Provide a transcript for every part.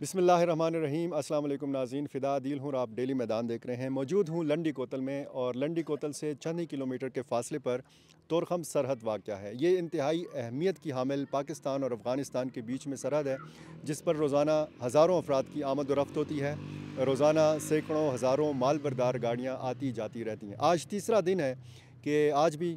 बिसमीम अल्लाम नाजीन फ़िदा दिल हूँ आप डेली मैदान देख रहे हैं मौजूद हूँ लंडी कोतल में और लंडी कोतल से चंद ही किलोमीटर के फासले पर तोरखम सरहद वाक़ है ये इंतहाई अहमियत की हामिल पाकिस्तान और अफ़गानिस्तान के बीच में सरहद है जिस पर रोज़ाना हज़ारों अफराद की आमद रफ्त होती है रोज़ाना सैकड़ों हज़ारों माल बरदार गाड़ियाँ आती जाती रहती हैं आज तीसरा दिन है कि आज भी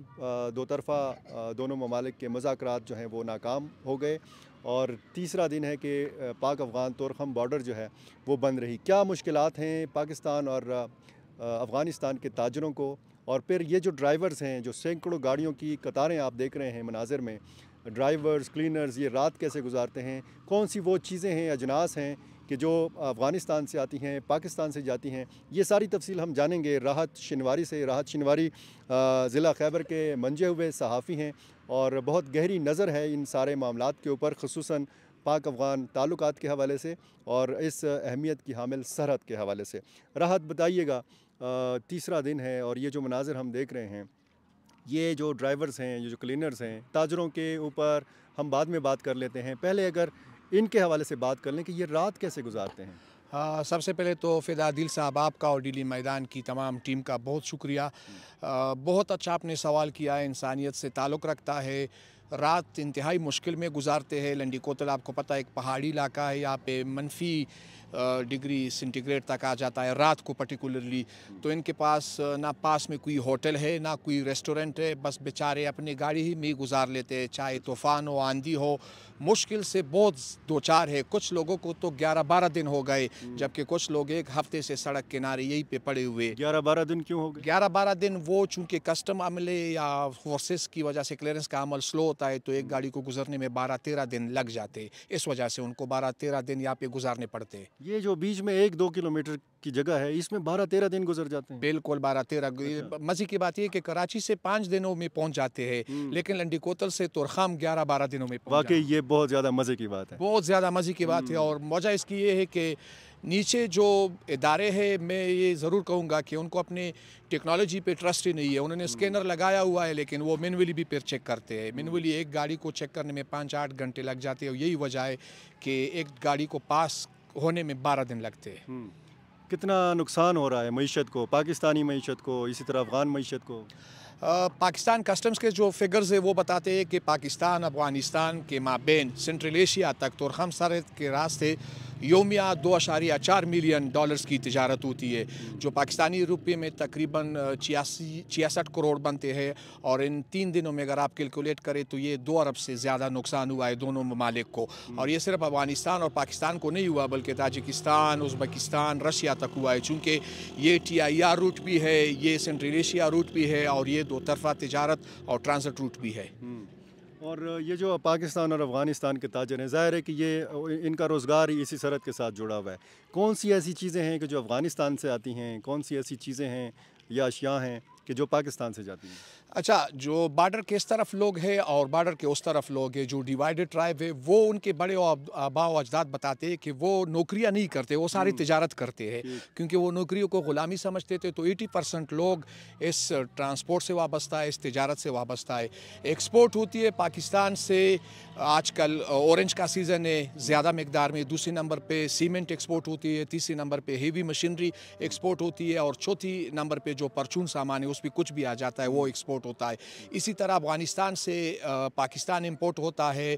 दो तरफ़ा दोनों ममालिक के मजाक जो हैं वो नाकाम हो गए और तीसरा दिन है कि पाक अफ़गान तोरखम बॉर्डर जो है वो बंद रही क्या मुश्किल हैं पाकिस्तान और अफ़गानिस्तान के ताजरों को और फिर ये जो ड्राइवर्स हैं जो सैकड़ों गाड़ियों की कतारें आप देख रहे हैं मनाजिर में ड्राइवर्स क्लीनर्स ये रात कैसे गुजारते हैं कौन सी वो चीज़ें हैं अजनास हैं कि जो अफ़गानिस्तान से आती हैं पाकिस्तान से जाती हैं ये सारी तफसील हम जानेंगे राहत शनवारी से राहत शनवारी ज़िला खैबर के मंजे हुए सहाफ़ी हैं और बहुत गहरी नज़र है इन सारे मामला के ऊपर खसूस पाक अफ़गान ताल्लुक के हवाले से और इस अहमियत की हामिल सरहद के हवाले से राहत बताइएगा तीसरा दिन है और ये जो मनाजिर हम देख रहे हैं ये जो ड्राइवर्स हैं ये जो क्लीनर्स हैं ताजरों के ऊपर हम बाद में बात कर लेते हैं पहले अगर इनके हवाले से बात कर लें कि ये रात कैसे गुजारते हैं आ, हाँ, सबसे पहले तो फिदा दिल साहब आपका और डिली मैदान की तमाम टीम का बहुत शुक्रिया आ, बहुत अच्छा आपने सवाल किया है इंसानियत से ताल्लुक़ रखता है रात इंतहाई मुश्किल में गुजारते हैं लंडी कोतल आपको पता है एक पहाड़ी इलाका है यहाँ पे मनफी डिग्री सेंटीग्रेड तक आ जाता है रात को पर्टिकुलरली तो इनके पास ना पास में कोई होटल है ना कोई रेस्टोरेंट है बस बेचारे अपनी गाड़ी ही में गुजार लेते हैं चाहे तूफ़ान हो आंधी हो मुश्किल से बहुत दो चार है कुछ लोगों को तो ग्यारह बारह दिन हो गए हम्म। जबकि कुछ लोग एक हफ्ते से सड़क किनारे यहीं पे पड़े हुए ग्यारह बारह दिन क्यों हो गए ग्यारह बारह दिन वो चूंकि कस्टम अमले या फोर्सेस की वजह से क्लियरेंस का अमल स्लो होता है तो एक हम्म। गाड़ी को गुजरने में बारह तेरह दिन लग जाते इस वजह से उनको बारह तेरह दिन यहाँ पे गुजारने पड़ते ये जो बीच में एक दो किलोमीटर की जगह है इसमें बारह तेरह दिन गुजर जाते हैं बिल्कुल बारह तेरह अच्छा। मजे की बात यह कि कराची से पाँच दिनों में पहुंच जाते हैं हम्म। लेकिन लंडी कोतल से तुरखाम ग्यारह बारह दिनों में वाकई ये बहुत ज़्यादा मज़े की बात है बहुत ज़्यादा मज़े की बात है हम्म। और मजा इसकी ये है कि नीचे जो इदारे हैं मैं ये ज़रूर कहूँगा कि उनको अपने टेक्नोलॉजी पे ट्रस्ट ही नहीं है उन्होंने हम्म। स्कैनर लगाया हुआ है लेकिन वो मेनुअली भी फिर चेक करते हैं मैनुअली एक गाड़ी को चेक करने में पाँच आठ घंटे लग जाते हैं यही वजह है कि एक गाड़ी को पास होने में बारह दिन लगते हैं कितना नुकसान हो रहा है मीशत को पाकिस्तानी मीशत को इसी तरह अफ़गान मीशत को पाकिस्तान कस्टम्स के जो फिगर्स है वो बताते हैं कि पाकिस्तान अफ़गानिस्तान के माबेन सेंट्रल एशिया तक तो हम सारे के रास्ते योमिया दो अशारिया चार मिलियन डॉलर्स की तजारत होती है जो पाकिस्तानी रुपये में तकरीबन छियासी छियासठ करोड़ बनते हैं और इन तीन दिनों में अगर आप कैलकुलेट करें तो ये दो अरब से ज़्यादा नुकसान हुआ है दोनों ममालिक को और ये सिर्फ अफगानिस्तान और पाकिस्तान को नहीं हुआ बल्कि ताजिकिस्तान उजबकिस्तान रशिया तक हुआ है चूँकि ये टी आई आर रूट भी है ये सेंट्रल एशिया रूट भी है और ये दो तरफा तजारत और ट्रांसट रूट भी है हम्म। और ये जो पाकिस्तान और अफ़गानिस्तान के ताजर हैं ज़ाहिर है कि ये इनका रोज़गार ही इसी सरहद के साथ जुड़ा हुआ है कौन सी ऐसी चीज़ें हैं कि जो अफ़गानिस्तान से आती हैं कौन सी ऐसी चीज़ें हैं या अशिया हैं कि जो पाकिस्तान से जाती है अच्छा जो बॉर्डर के इस तरफ लोग हैं और बॉर्डर के उस तरफ लोग हैं जो डिवाइडेड ट्राइब है वो उनके बड़े आबा अजदाद बताते हैं कि वो नौकरियां नहीं करते वो सारी हम्म। तजारत करते हैं क्योंकि वो नौकरियों को ग़ुलामी समझते थे तो एटी परसेंट लोग इस ट्रांसपोर्ट से वाबस्ता है इस तजारत से वाबस्ता है एक्सपोर्ट होती है पाकिस्तान से आजकल औरेंज का सीज़न है ज़्यादा मकदार में दूसरे नंबर पर सीमेंट एक्सपोर्ट होती है तीसरे नंबर पर हीवी मशीनरी एक्सपोर्ट होती है और चौथी नंबर पर जो परचून सामान है उस भी कुछ भी आ जाता है वो एक्सपोर्ट होता है इसी तरह अफगानिस्तान से पाकिस्तान इम्पोर्ट होता है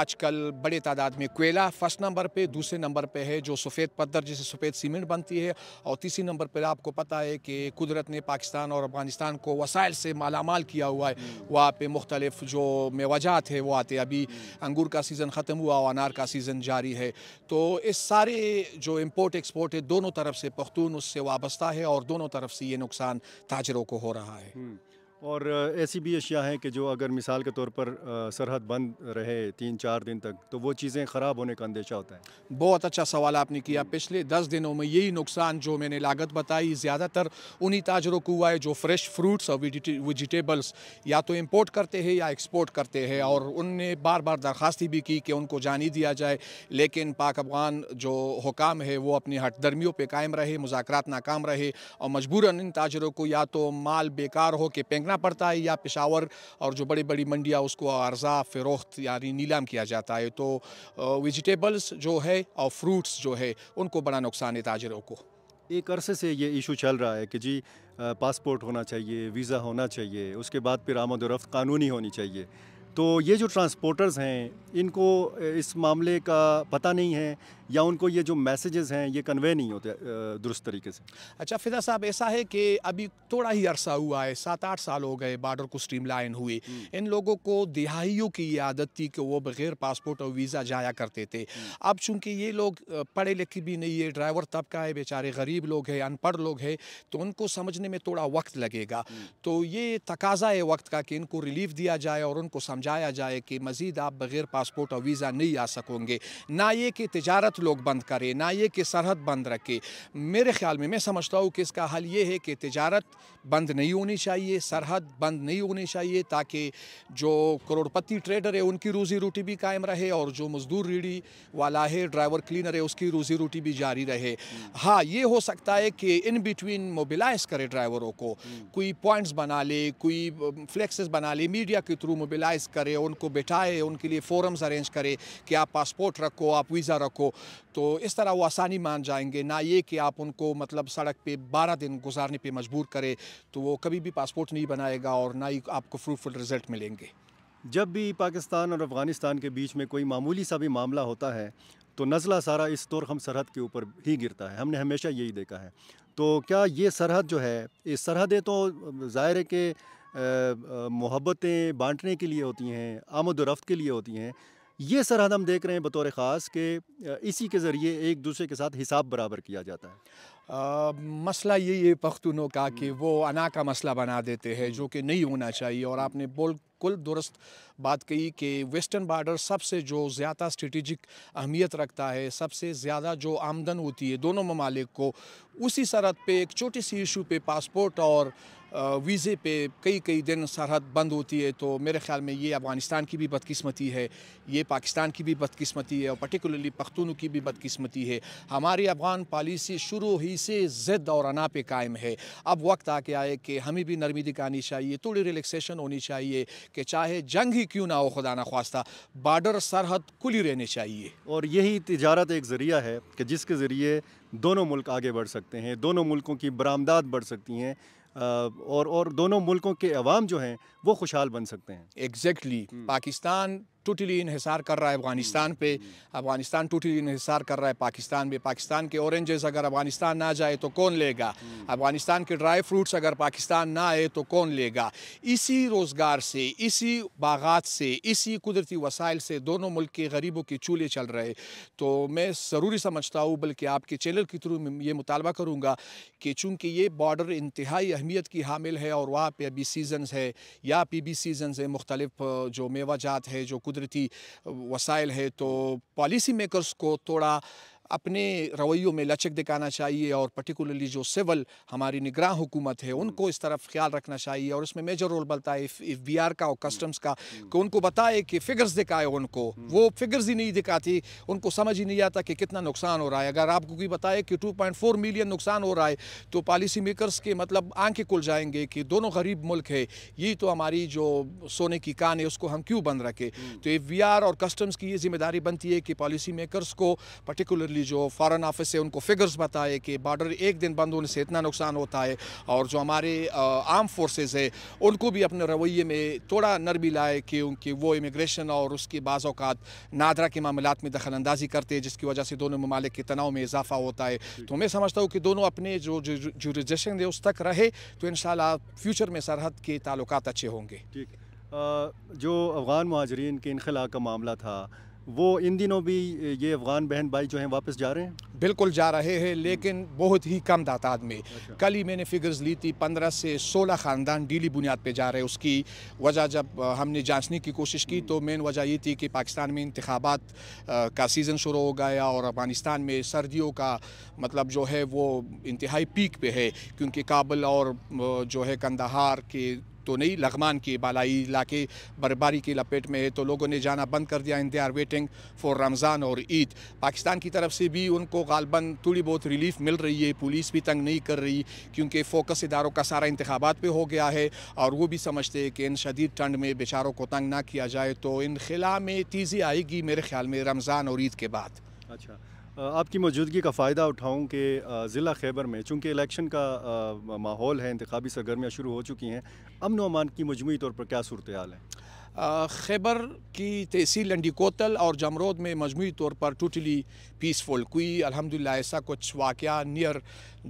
आजकल बड़े तादाद में कोयला फर्स्ट नंबर पर दूसरे नंबर पर है जो सफ़ेद पत्थर जिसे सफ़ेद सीमेंट बनती है और तीसरे नंबर पर आपको पता है कि कुदरत ने पाकिस्तान और अफगानिस्तान को वसाइल से मालामाल किया हुआ है हम्म। वहाँ पर मुख्तलिफ जो मेवाजात है वो आते अभी हम्म। अंगूर का सीज़न ख़त्म हुआ और अनार का सीज़न जारी है तो इस सारे जो इम्पोर्ट एक्सपोर्ट है दोनों तरफ से पख्तून उससे वाबस्ता है और दोनों तरफ से ये नुकसान ताजरों को हो रहा है हम्म। और ऐसी भी अशिया हैं कि जो अगर मिसाल के तौर पर सरहद बंद रहे तीन चार दिन तक तो वो चीज़ें ख़राब होने का अंदेशा होता है बहुत अच्छा सवाल आपने किया पिछले दस दिनों में यही नुकसान जो मैंने लागत बताई ज़्यादातर उन्हीं ताजरों को हुआ है जो फ्रेश फ्रूट्स और वेजिटेबल्स या तो इम्पोर्ट करते हैं या एक्सपोर्ट करते हैं और उनने बार बार दरख्वास्त भी की कि उनको जानी दिया जाए लेकिन पाक अफगान जो हुकाम है वो अपनी हटदर्मियों पर कायम रहे मुजाक नाकाम रहे और मजबूरन इन ताजरों को या तो माल बेकार हो के पेंग मांगना पड़ता है या पेशावर और जो बड़ी बड़ी मंडियाँ उसको अर्जा फ़रोख्त यानी नीलाम किया जाता है तो वेजिटेबल्स जो है और फ्रूट्स जो है उनको बड़ा नुकसान है ताजरों को एक अरसे से ये इशू चल रहा है कि जी पासपोर्ट होना चाहिए वीज़ा होना चाहिए उसके बाद फिर आमद रफ्त कानूनी होनी चाहिए तो ये जो ट्रांसपोर्टर्स हैं इनको इस मामले का पता नहीं है या उनको ये जो मैसेजेस हैं ये कन्वे नहीं होते दुरुस्त तरीके से अच्छा फिदा साहब ऐसा है कि अभी थोड़ा ही अरसा हुआ है सात आठ साल हो गए बॉर्डर को स्ट्रीम लाइन हुई इन लोगों को दिहाइयों की ये आदत थी कि वो बगैर पासपोर्ट और वीज़ा जाया करते थे हम्म। अब चूँकि ये लोग पढ़े लिखे भी नहीं है ड्राइवर तबका है बेचारे गरीब लोग हैं अनपढ़ लोग हैं तो उनको समझने में थोड़ा वक्त लगेगा हम्म। तो ये तकाजा है वक्त का कि इनको रिलीफ दिया जाए और उनको समझाया जाए कि मज़ीद आप बगैर पासपोर्ट और वीज़ा नहीं आ सकोगे ना ये कि तजारत साथ लोग बंद करें ना ये कि सरहद बंद रखे मेरे ख्याल में मैं समझता हूँ कि इसका हल ये है कि तजारत बंद नहीं होनी चाहिए सरहद बंद नहीं होनी चाहिए ताकि जो करोड़पति ट्रेडर है उनकी रोज़ी रोटी भी कायम रहे और जो मज़दूर रीढ़ी वाला है ड्राइवर क्लीनर है उसकी रोज़ी रोटी भी जारी रहे हाँ ये हो सकता है कि इन बिटवीन मोबिलाइज करे ड्राइवरों को कोई पॉइंट्स बना ले कोई फ्लेक्सेस बना ले मीडिया के थ्रू मोबिलाइज करे उनको बिठाए उनके लिए फोरम्स अरेंज करे कि आप पासपोर्ट रखो आप वीज़ा रखो तो इस तरह वो आसानी मान जाएंगे ना ये कि आप उनको मतलब सड़क पे 12 दिन गुजारने पे मजबूर करें तो वो कभी भी पासपोर्ट नहीं बनाएगा और ना ही आपको फ्रूटफुल रिजल्ट मिलेंगे जब भी पाकिस्तान और अफ़गानिस्तान के बीच में कोई मामूली सा भी मामला होता है तो नज़ला सारा इस तोरखम सरहद के ऊपर ही गिरता है हमने हमेशा यही देखा है तो क्या ये सरहद जो है ये सरहदें तो ज़ाहिर के मोहब्बतें बांटने के लिए होती हैं आमद रफ्त के लिए होती हैं ये सरहद हम देख रहे हैं बतौर ख़ास कि इसी के ज़रिए एक दूसरे के साथ हिसाब बराबर किया जाता है आ, मसला यही है पख्तूनों का कि वो अना का मसला बना देते हैं जो कि नहीं होना चाहिए और आपने बोल कुल दुरुस्त बात कही कि वेस्टर्न बॉर्डर सबसे जो ज़्यादा स्ट्रेटिजिक अहमियत रखता है सबसे ज़्यादा जो आमदन होती है दोनों ममालिक को उसी सरहद पे एक छोटी सी इशू पे पासपोर्ट और वीज़े पे कई कई दिन सरहद बंद होती है तो मेरे ख्याल में ये अफ़गानिस्तान की भी बदकिस्मती है ये पाकिस्तान की भी बदकिस्मती है और पर्टिकुलरली पख्तून की भी बदकिस्मती है हमारी अफ़गान पॉलिसी शुरू ही से ज़िद और अना पे कायम है अब वक्त आके आए कि हमें भी नरमी दिखानी चाहिए थोड़ी रिलेक्सेशन होनी चाहिए कि चाहे जंग ही क्यों ना हो खुदा ना खास्ता बार्डर सरहद खुली रहनी चाहिए और यही तजारत एक ज़रिया है कि जिसके ज़रिए दोनों मुल्क आगे बढ़ सकते हैं दोनों मुल्कों की बरामदाद बढ़ सकती हैं और और दोनों मुल्कों के अवाम जो हैं वो खुशहाल बन सकते हैं एग्जैक्टली exactly. हम्म। पाकिस्तान टोटली इहिसार कर रहा है अफगानिस्तान पे अफगानिस्तान टोटली इहिसार कर रहा है पाकिस्तान पे पाकिस्तान के औरेंजेस अगर अफगानिस्तान ना जाए तो कौन लेगा अफगानिस्तान के ड्राई फ्रूट्स अगर पाकिस्तान ना आए तो कौन लेगा इसी रोज़गार से इसी बागात से इसी कुदरती वसाइल से दोनों मुल्क के गरीबों के चूल्हे चल रहे तो मैं ज़रूरी समझता हूँ बल्कि आपके चैनल के थ्रू ये मुतालबा करूँगा कि चूँकि ये बॉर्डर इंतहाई अहमियत की हामिल है और वहाँ पर अभी सीजन है या पी बी सीजन है मुख्तलिफ जो मेवा जात है जो कुदरती वसाइल है तो पॉलिसी मेकर्स को थोड़ा अपने रवैयों में लचक दिखाना चाहिए और पर्टिकुलरली जो सिविल हमारी निगरान हुकूमत है उनको हम्म। इस तरफ ख्याल रखना चाहिए और इसमें मेजर रोल बनता है एफ आर का और कस्टम्स का हम्म। कि उनको बताए कि फिगर्स दिखाए उनको हम्म। वो फिगर्स ही नहीं दिखाती उनको समझ ही नहीं आता कि कितना नुकसान हो रहा है अगर आपको कोई बताए कि टू पॉइंट फोर मिलियन नुकसान हो रहा है तो पॉलिसी मेकरस के मतलब आंखें खुल जाएंगे कि दोनों गरीब मुल्क है ये तो हमारी जो सोने की कान है उसको हम क्यों बंद रखें तो एफ आर और कस्टम्स की ये जिम्मेदारी बनती है कि पॉलिसी मेकरस को पर्टिकुलरली एक्चुअली जो फ़ॉरन ऑफिस है उनको फिगर्स बताए कि बॉर्डर एक दिन बंद होने से इतना नुकसान होता है और जो हमारे आर्म फोर्सेज है उनको भी अपने रवैये में थोड़ा नरमी लाए क्योंकि वो इमिग्रेशन और उसकी बाजात नादरा के मामला में दखल अंदाजी करते हैं जिसकी वजह से दोनों ममालिक के तनाव में इजाफा होता है तो मैं समझता हूँ कि दोनों अपने जो जो जुरिजेशन है उस तक रहे तो इन फ्यूचर में सरहद के ताल्लुक अच्छे होंगे ठीक जो अफ़गान महाजरीन के इनखला का मामला था वो इन दिनों भी ये अफ़गान बहन भाई जो हैं वापस जा रहे हैं बिल्कुल जा रहे हैं लेकिन बहुत ही कम तादाद में अच्छा। कल ही मैंने फिगर्स ली थी पंद्रह से सोलह ख़ानदान डीली बुनियाद पे जा रहे हैं उसकी वजह जब हमने जांचने की कोशिश की तो मेन वजह ये थी कि पाकिस्तान में इंतबात का सीज़न शुरू हो गया और अफगानिस्तान में सर्दियों का मतलब जो है वो इंतहाई पीक पे है क्योंकि काबुल और जो है कंदहार के तो नहीं लगमान के बालाई इलाके बर्फबारी की लपेट में है तो लोगों ने जाना बंद कर दिया इन they are waiting for Ramzan और ईद पाकिस्तान की तरफ से भी उनको गालबन थोड़ी बहुत रिलीफ मिल रही है पुलिस भी तंग नहीं कर रही क्योंकि फोकस इदारों का सारा इंतबात पर हो गया है और वो भी समझते हैं कि इन शदीद ठंड में बेचारों को तंग ना किया जाए तो इन खिला में तेज़ी आएगी मेरे ख्याल में रमज़ान और ईद के बाद अच्छा आपकी मौजूदगी का फ़ायदा उठाऊँ कि ज़िला खैबर में चूँकि इलेक्शन का माहौल है इंतबी सरगर्मियाँ शुरू हो चुकी हैं अमन अमान की मजमू तौर पर क्या सूरत हाल है खैबर की तहसील लंडी कोतल और जमरोद में मजमू तौर पर टोटली पीसफुल कोई अल्हम्दुलिल्लाह ऐसा कुछ वाक़ नियर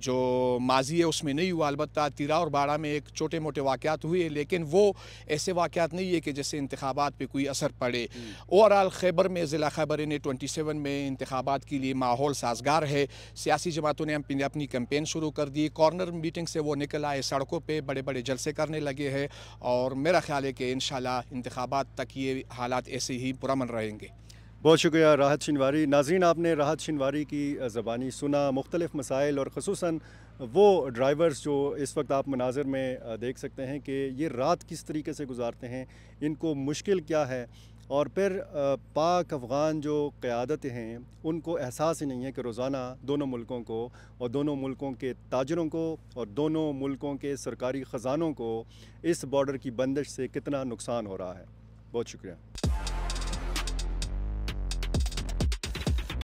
जो माजी है उसमें नहीं हुआ अलबत् तिरा और बाड़ा में एक छोटे मोटे वाक़ात हुए लेकिन वो ऐसे वाक़ात नहीं है कि जैसे इंतबात पर कोई असर पड़े हम्म। ओवरऑल खैबर में ज़िला खैबर ने ट्वेंटी सेवन में इंतबात के लिए माहौल साजगार है सियासी जमातों ने अपनी कैंपेन शुरू कर दी कॉर्नर मीटिंग से वो निकल आए सड़कों पर बड़े बड़े जलसे करने लगे हैं और मेरा ख्याल है कि इन शाला इंतबात तक ये हालात ऐसे ही पुरमन रहेंगे बहुत शुक्रिया राहत शनवारी नाजरीन आपने राहत शनवारी की ज़बानी सुना मुख्तलिफ़ मसाइल और खसूस वो ड्राइवर्स जो इस वक्त आप मनाजर में देख सकते हैं कि ये रात किस तरीके से गुजारते हैं इनको मुश्किल क्या है और फिर पाक अफ़गान जो क़्यादतें हैं उनको एहसास ही नहीं है कि रोज़ाना दोनों मुल्कों को और दोनों मुल्कों के ताजरों को और दोनों मुल्कों के सरकारी ख़जानों को इस बॉर्डर की बंदिश से कितना नुकसान हो रहा है बहुत शुक्रिया